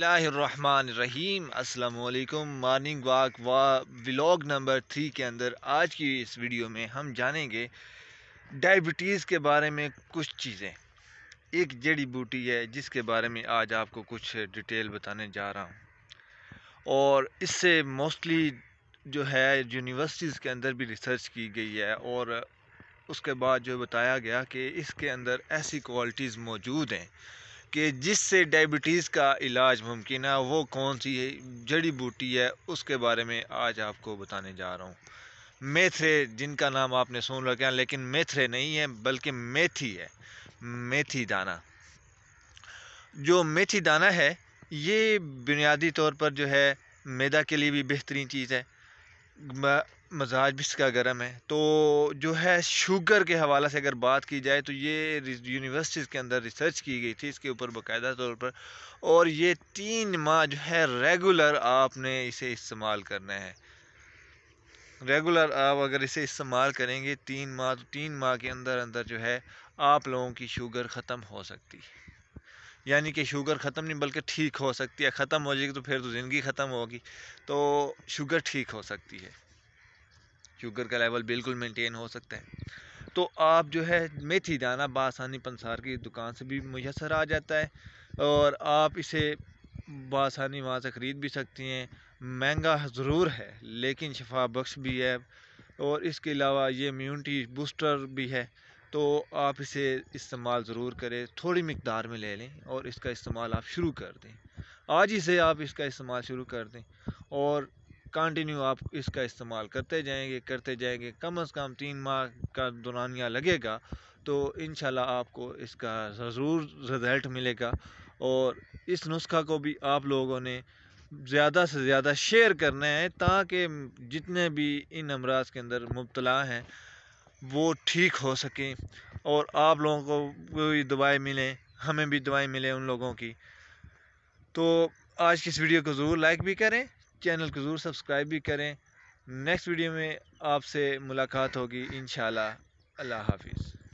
रहीम अस्सलाम वालेकुम morning walk व व्लॉग नंबर थ्री के अंदर आज की इस वीडियो में हम जानेंगे डायबिटीज़ के बारे में कुछ चीज़ें एक जड़ी बूटी है जिसके बारे में आज आपको कुछ डिटेल बताने जा रहा हूँ और इससे मोस्टली जो है यूनिवर्सिटीज़ के अंदर भी रिसर्च की गई है और उसके बाद जो बताया गया कि इसके अंदर ऐसी क्वालिटीज़ मौजूद हैं कि जिससे डायबिटीज़ का इलाज मुमकिन है वो कौन सी जड़ी बूटी है उसके बारे में आज आपको बताने जा रहा हूँ मेथरे जिनका नाम आपने सुन रखा है लेकिन मेथरे नहीं है बल्कि मेथी है मेथी दाना जो मेथी दाना है ये बुनियादी तौर पर जो है मैदा के लिए भी बेहतरीन चीज़ है मजाज भी इसका गर्म है तो जो है शुगर के हवाले से अगर बात की जाए तो ये यूनिवर्सिटीज़ के अंदर रिसर्च की गई थी इसके ऊपर बाकायदा तौर पर और ये तीन माह जो है रेगुलर आपने इसे इस्तेमाल करना है रेगुलर आप अगर इसे इस्तेमाल करेंगे तीन माह तो तीन माह के अंदर अंदर जो है आप लोगों की शुगर ख़त्म हो सकती है यानी कि शुगर ख़त्म नहीं बल्कि ठीक हो सकती है ख़त्म हो जाएगी तो फिर तो ज़िंदगी ख़त्म होगी तो शुगर ठीक हो सकती है शुगर का लेवल बिल्कुल मेंटेन हो सकता है तो आप जो है मेथी दाना बासानी पंसार की दुकान से भी मुयसर आ जाता है और आप इसे बासानी वहाँ से ख़रीद भी सकती हैं महंगा ज़रूर है लेकिन शफा बख्श भी है और इसके अलावा ये इम्यूनिटी बूस्टर भी है तो आप इसे इस्तेमाल ज़रूर करें थोड़ी मकदार में ले लें और इसका इस्तेमाल आप शुरू कर दें आज ही से आप इसका इस्तेमाल शुरू कर दें और कंटिन्यू आप इसका इस्तेमाल करते जाएंगे करते जाएंगे कम अज़ कम तीन माह का दुरानिया लगेगा तो इन आपको इसका ज़रूर रिज़ल्ट मिलेगा और इस नुस्खा को भी आप लोगों ने ज़्यादा से ज़्यादा शेयर करना है ताकि जितने भी इन अमराज के अंदर मुबतला हैं वो ठीक हो सकें और आप लोगों को भी दवाएँ मिलें हमें भी दवाई मिलें उन लोगों की तो आज की इस वीडियो को ज़रूर लाइक भी करें चैनल को ज़रूर सब्सक्राइब भी करें नेक्स्ट वीडियो में आपसे मुलाकात होगी इन अल्लाह हाफिज़